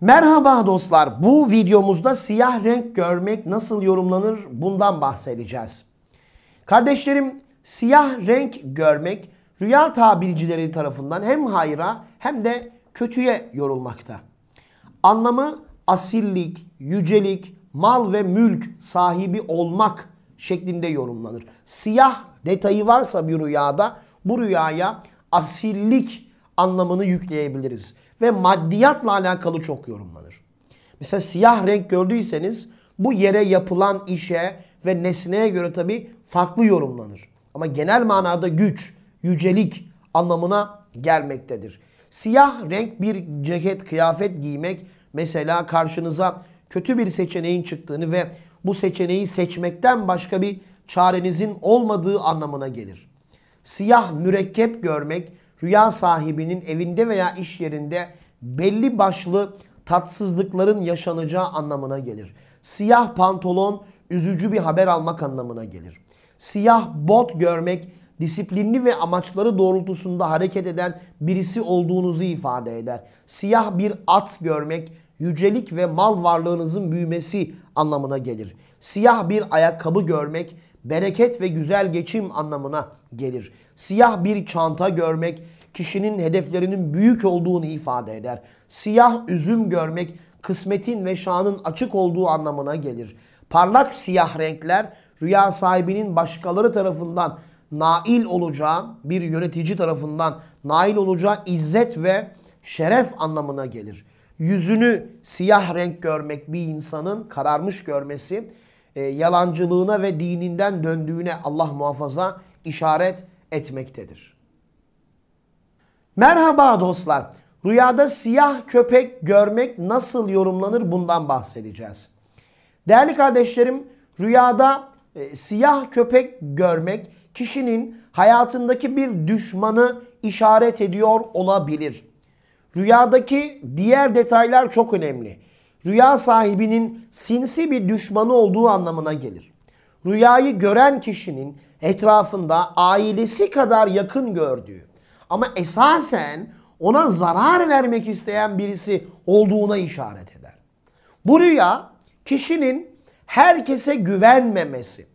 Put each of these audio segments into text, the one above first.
Merhaba dostlar. Bu videomuzda siyah renk görmek nasıl yorumlanır bundan bahsedeceğiz. Kardeşlerim siyah renk görmek rüya tabircileri tarafından hem hayra hem de kötüye yorulmakta. Anlamı asillik, yücelik, mal ve mülk sahibi olmak şeklinde yorumlanır. Siyah detayı varsa bir rüyada bu rüyaya asillik anlamını yükleyebiliriz ve maddiyatla alakalı çok yorumlanır. Mesela siyah renk gördüyseniz bu yere yapılan işe ve nesneye göre tabi farklı yorumlanır. Ama genel manada güç, yücelik anlamına gelmektedir. Siyah renk bir ceket, kıyafet giymek mesela karşınıza kötü bir seçeneğin çıktığını ve bu seçeneği seçmekten başka bir çarenizin olmadığı anlamına gelir. Siyah mürekkep görmek rüya sahibinin evinde veya iş yerinde belli başlı tatsızlıkların yaşanacağı anlamına gelir. Siyah pantolon üzücü bir haber almak anlamına gelir. Siyah bot görmek disiplinli ve amaçları doğrultusunda hareket eden birisi olduğunuzu ifade eder. Siyah bir at görmek yücelik ve mal varlığınızın büyümesi anlamına gelir. Siyah bir ayakkabı görmek bereket ve güzel geçim anlamına gelir. Siyah bir çanta görmek kişinin hedeflerinin büyük olduğunu ifade eder. Siyah üzüm görmek kısmetin ve şanın açık olduğu anlamına gelir. Parlak siyah renkler rüya sahibinin başkaları tarafından nail olacağı, bir yönetici tarafından nail olacağı izzet ve şeref anlamına gelir. Yüzünü siyah renk görmek bir insanın kararmış görmesi, e, yalancılığına ve dininden döndüğüne Allah muhafaza işaret etmektedir. Merhaba dostlar. Rüyada siyah köpek görmek nasıl yorumlanır bundan bahsedeceğiz. Değerli kardeşlerim, rüyada e, siyah köpek görmek kişinin hayatındaki bir düşmanı işaret ediyor olabilir. Rüyadaki diğer detaylar çok önemli. Rüya sahibinin sinsi bir düşmanı olduğu anlamına gelir. Rüyayı gören kişinin etrafında ailesi kadar yakın gördüğü ama esasen ona zarar vermek isteyen birisi olduğuna işaret eder. Bu rüya kişinin herkese güvenmemesi,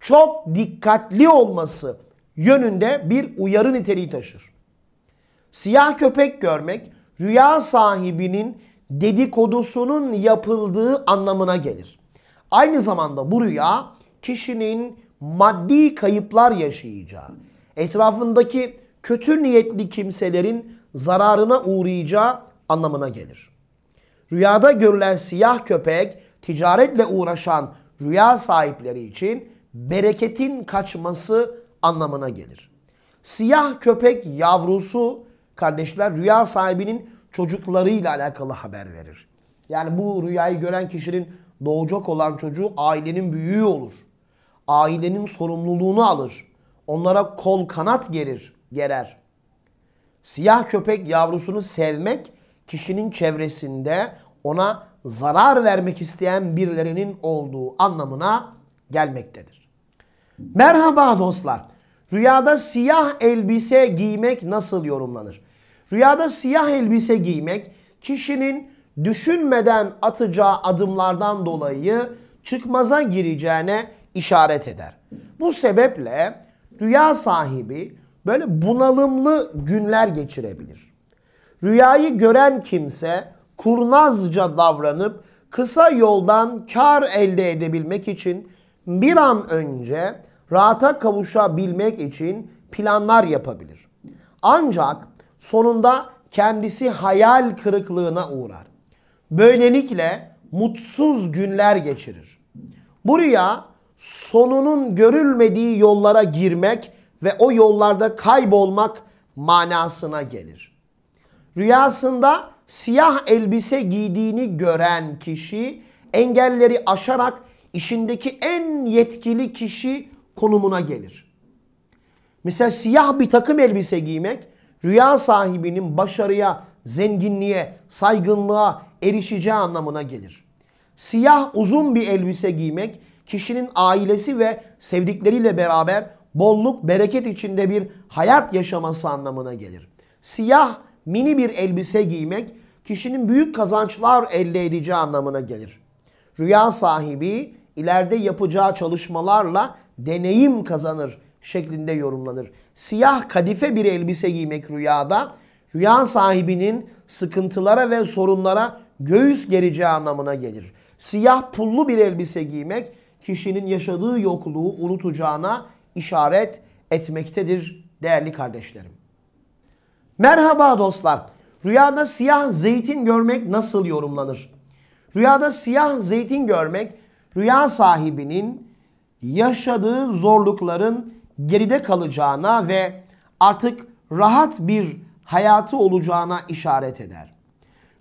çok dikkatli olması yönünde bir uyarı niteliği taşır. Siyah köpek görmek rüya sahibinin dedikodusunun yapıldığı anlamına gelir. Aynı zamanda bu rüya kişinin maddi kayıplar yaşayacağı, etrafındaki kötü niyetli kimselerin zararına uğrayacağı anlamına gelir. Rüyada görülen siyah köpek ticaretle uğraşan rüya sahipleri için bereketin kaçması anlamına gelir. Siyah köpek yavrusu kardeşler rüya sahibinin çocuklarıyla alakalı haber verir. Yani bu rüyayı gören kişinin doğacak olan çocuğu ailenin büyüğü olur ailenin sorumluluğunu alır. Onlara kol kanat gerir, gerer. Siyah köpek yavrusunu sevmek kişinin çevresinde ona zarar vermek isteyen birilerinin olduğu anlamına gelmektedir. Merhaba dostlar. Rüyada siyah elbise giymek nasıl yorumlanır? Rüyada siyah elbise giymek kişinin düşünmeden atacağı adımlardan dolayı çıkmaza gireceğine işaret eder. Bu sebeple rüya sahibi böyle bunalımlı günler geçirebilir. Rüyayı gören kimse kurnazca davranıp kısa yoldan kar elde edebilmek için bir an önce rahata kavuşabilmek için planlar yapabilir. Ancak sonunda kendisi hayal kırıklığına uğrar. Böylelikle mutsuz günler geçirir. Bu rüya sonunun görülmediği yollara girmek ve o yollarda kaybolmak manasına gelir. Rüyasında siyah elbise giydiğini gören kişi engelleri aşarak işindeki en yetkili kişi konumuna gelir. Mesela siyah bir takım elbise giymek rüya sahibinin başarıya, zenginliğe, saygınlığa erişeceği anlamına gelir. Siyah uzun bir elbise giymek kişinin ailesi ve sevdikleriyle beraber bolluk, bereket içinde bir hayat yaşaması anlamına gelir. Siyah mini bir elbise giymek kişinin büyük kazançlar elde edeceği anlamına gelir. Rüya sahibi ileride yapacağı çalışmalarla deneyim kazanır şeklinde yorumlanır. Siyah kadife bir elbise giymek rüyada rüya sahibinin sıkıntılara ve sorunlara göğüs gereceği anlamına gelir. Siyah pullu bir elbise giymek kişinin yaşadığı yokluğu unutacağına işaret etmektedir değerli kardeşlerim. Merhaba dostlar. Rüyada siyah zeytin görmek nasıl yorumlanır? Rüyada siyah zeytin görmek rüya sahibinin yaşadığı zorlukların geride kalacağına ve artık rahat bir hayatı olacağına işaret eder.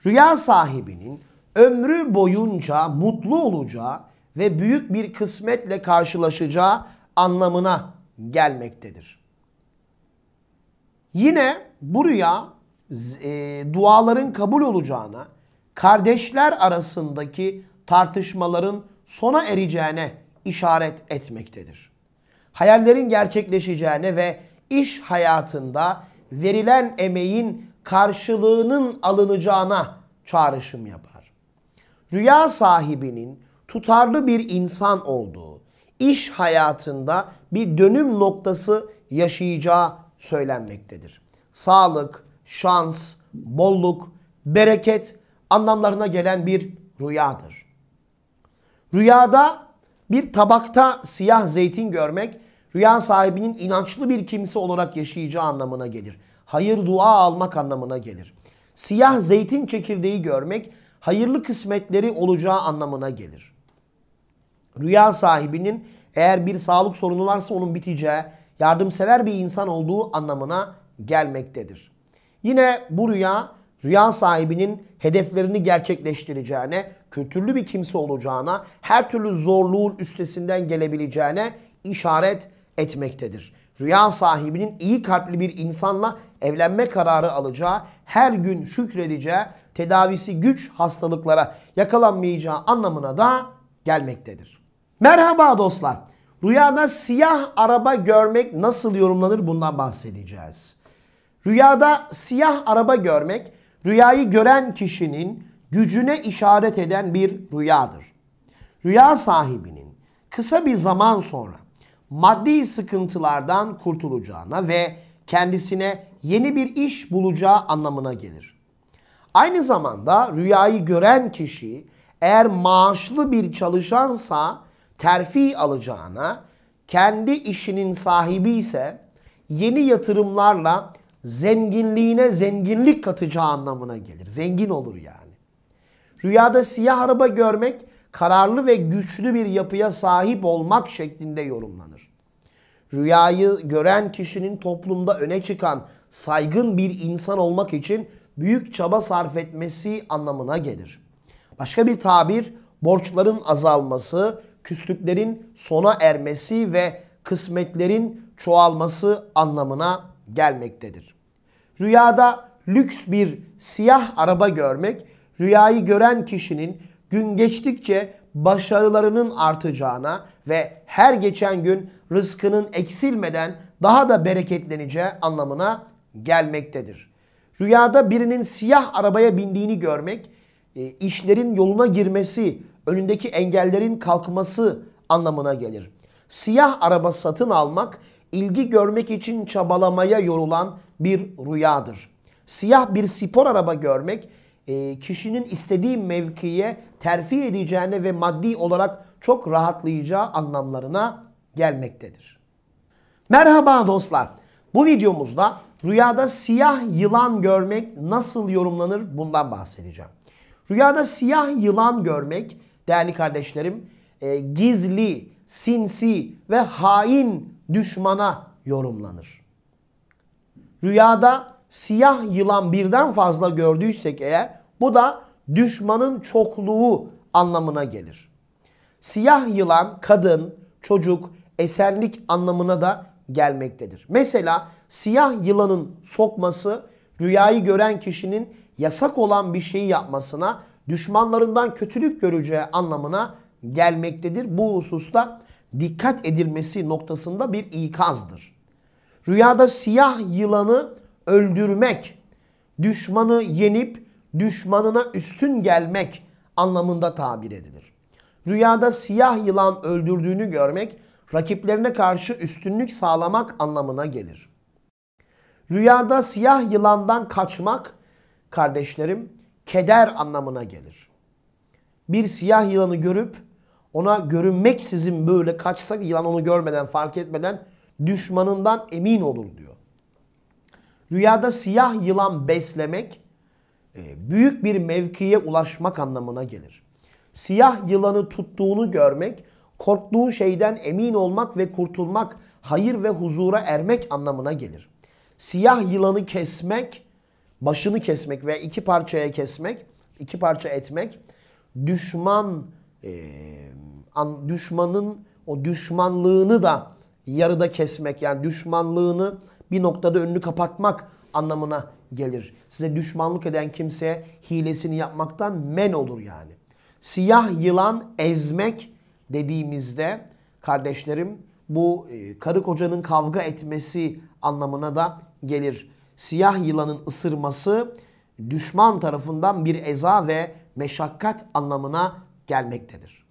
Rüya sahibinin ömrü boyunca mutlu olacağı ve büyük bir kısmetle karşılaşacağı anlamına gelmektedir. Yine bu rüya e, duaların kabul olacağına, kardeşler arasındaki tartışmaların sona ereceğine işaret etmektedir. Hayallerin gerçekleşeceğine ve iş hayatında verilen emeğin karşılığının alınacağına çağrışım yapar. Rüya sahibinin tutarlı bir insan olduğu, iş hayatında bir dönüm noktası yaşayacağı söylenmektedir. Sağlık, şans, bolluk, bereket anlamlarına gelen bir rüyadır. Rüyada bir tabakta siyah zeytin görmek rüya sahibinin inançlı bir kimse olarak yaşayacağı anlamına gelir. Hayır dua almak anlamına gelir. Siyah zeytin çekirdeği görmek hayırlı kısmetleri olacağı anlamına gelir. Rüya sahibinin eğer bir sağlık sorunu varsa onun biteceği, yardımsever bir insan olduğu anlamına gelmektedir. Yine bu rüya rüya sahibinin hedeflerini gerçekleştireceğine, kültürlü bir kimse olacağına, her türlü zorluğun üstesinden gelebileceğine işaret etmektedir. Rüya sahibinin iyi kalpli bir insanla evlenme kararı alacağı, her gün şükredeceği, tedavisi güç hastalıklara yakalanmayacağı anlamına da gelmektedir. Merhaba dostlar. Rüyada siyah araba görmek nasıl yorumlanır bundan bahsedeceğiz. Rüyada siyah araba görmek rüyayı gören kişinin gücüne işaret eden bir rüyadır. Rüya sahibinin kısa bir zaman sonra maddi sıkıntılardan kurtulacağına ve kendisine yeni bir iş bulacağı anlamına gelir. Aynı zamanda rüyayı gören kişi eğer maaşlı bir çalışansa terfi alacağına kendi işinin sahibi ise yeni yatırımlarla zenginliğine zenginlik katacağı anlamına gelir. Zengin olur yani. Rüyada siyah araba görmek kararlı ve güçlü bir yapıya sahip olmak şeklinde yorumlanır. Rüyayı gören kişinin toplumda öne çıkan saygın bir insan olmak için büyük çaba sarf etmesi anlamına gelir. Başka bir tabir borçların azalması, küslüklerin sona ermesi ve kısmetlerin çoğalması anlamına gelmektedir. Rüyada lüks bir siyah araba görmek, rüyayı gören kişinin gün geçtikçe başarılarının artacağına ve her geçen gün rızkının eksilmeden daha da bereketleneceği anlamına gelmektedir. Rüyada birinin siyah arabaya bindiğini görmek, e, işlerin yoluna girmesi, önündeki engellerin kalkması anlamına gelir. Siyah araba satın almak ilgi görmek için çabalamaya yorulan bir rüyadır. Siyah bir spor araba görmek e, kişinin istediği mevkiye terfi edeceğine ve maddi olarak çok rahatlayacağı anlamlarına gelmektedir. Merhaba dostlar. Bu videomuzda rüyada siyah yılan görmek nasıl yorumlanır bundan bahsedeceğim. Rüyada siyah yılan görmek değerli kardeşlerim e, gizli, sinsi ve hain düşmana yorumlanır. Rüyada siyah yılan birden fazla gördüysek eğer bu da düşmanın çokluğu anlamına gelir. Siyah yılan kadın, çocuk, esenlik anlamına da gelmektedir. Mesela siyah yılanın sokması rüyayı gören kişinin yasak olan bir şeyi yapmasına düşmanlarından kötülük göreceği anlamına gelmektedir. Bu hususta dikkat edilmesi noktasında bir ikazdır. Rüyada siyah yılanı öldürmek, düşmanı yenip düşmanına üstün gelmek anlamında tabir edilir. Rüyada siyah yılan öldürdüğünü görmek, rakiplerine karşı üstünlük sağlamak anlamına gelir. Rüyada siyah yılandan kaçmak, kardeşlerim, keder anlamına gelir. Bir siyah yılanı görüp ona görünmeksizin böyle kaçsak yılan onu görmeden fark etmeden düşmanından emin olur diyor. Rüyada siyah yılan beslemek e, büyük bir mevkiye ulaşmak anlamına gelir. Siyah yılanı tuttuğunu görmek, korktuğu şeyden emin olmak ve kurtulmak, hayır ve huzura ermek anlamına gelir. Siyah yılanı kesmek başını kesmek veya iki parçaya kesmek, iki parça etmek düşman e, an, düşmanın o düşmanlığını da yarıda kesmek yani düşmanlığını bir noktada önünü kapatmak anlamına gelir. Size düşmanlık eden kimseye hilesini yapmaktan men olur yani. Siyah yılan ezmek dediğimizde kardeşlerim bu e, karı kocanın kavga etmesi anlamına da gelir siyah yılanın ısırması düşman tarafından bir eza ve meşakkat anlamına gelmektedir.